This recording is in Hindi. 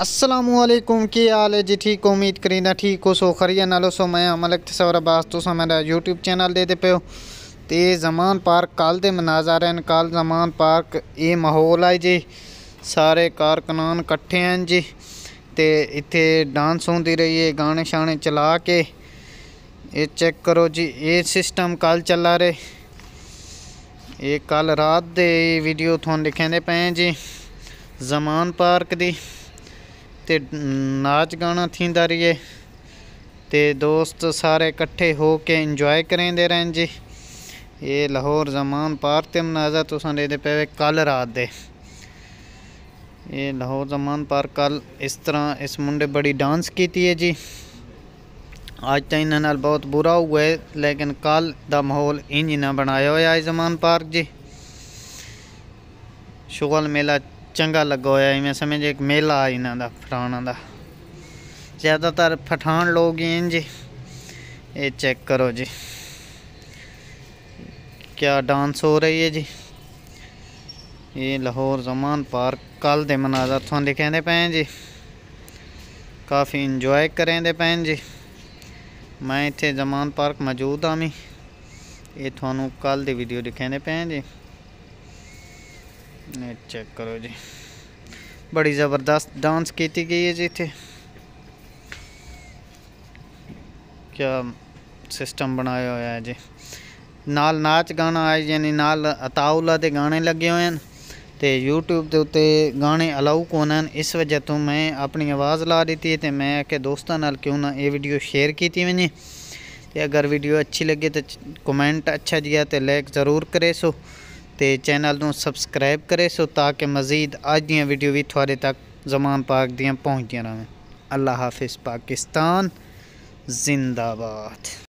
असलम की हाल है जी ठीक उम्मीद करी ठीक हो सो खरी नालो सो मैं मलक तस्वर अब्बास तुस मेरा यूट्यूब चैनल देते पे हो तो जमान पार्क कल दे मनाजर हैं कल जमान पार्क ये माहौल है जी सारे कारकनान कट्ठे हैं जी तो इत्थे डांस होंदी रही है गाने शाने चला के ये चेक करो जी ये सिस्टम कल चला रहे ये कल रात दे वीडियो थोन लिखें पे जी जमान पार्क की ते नाच गाना थींदा रहिए ते दोस्त सारे कट्ठे हो के इंजॉय दे रहन जी ये लाहौर जमान पार्क ते मनाजा तुसें दे पे कल रात दे ये लाहौर जमान पार्क कल इस तरह इस मुंडे बड़ी डांस की है जी अज तो इन्होंने बहुत बुरा हुआ है लेकिन कल का माहौल इंज ना बनाया हुआ है जमान पार्क जी शुगल मेला चंगा लगा ਹੋਇਆ ਇਵੇਂ ਸਮਝ ਇੱਕ ਮੇਲਾ ਇਹਨਾਂ ਦਾ ਫਟਾਣਾ ਦਾ ਜ਼ਿਆਦਾਤਰ ਫਟਾਣ ਲੋਕ ਹੀ ਜੀ ਇਹ ਚੈੱਕ ਕਰੋ क्या डांस हो रही है जी ये लाहौर जमान पार्क कल के मनाजर थोड़ा लिखें दे जी काफ़ी इंजॉय करें दे पे जी मैं इतने जमान पार्क मौजूद हाँ मैं ये थानू कल की वीडियो दिखें दे पैन जी चेक करो जी बड़ी ज़बरदस्त डांस की गई है जी इत क्या सिस्टम बनाया हुआ है जी नाल नाच गाना आए यानी नाल अताउला के गाने लगे हुए हैं तो यूट्यूब के उ गाने अलाउ कौन हैं इस वजह तो मैं अपनी आवाज़ ला दी है तो मैं आके दोस्तों क्यों ना ये वीडियो शेयर की वजे तो अगर वीडियो अच्छी लगे तो कमेंट अच्छा जी है तो लाइक जरूर करे सो तो चैनल को सबसक्राइब करे सो ताकि मजीद अज दीडियो भी थोड़े तक जमान पाक दियाँ पहुँचदिया अल्लाह हाफिज़ पाकिस्तान जिंदाबाद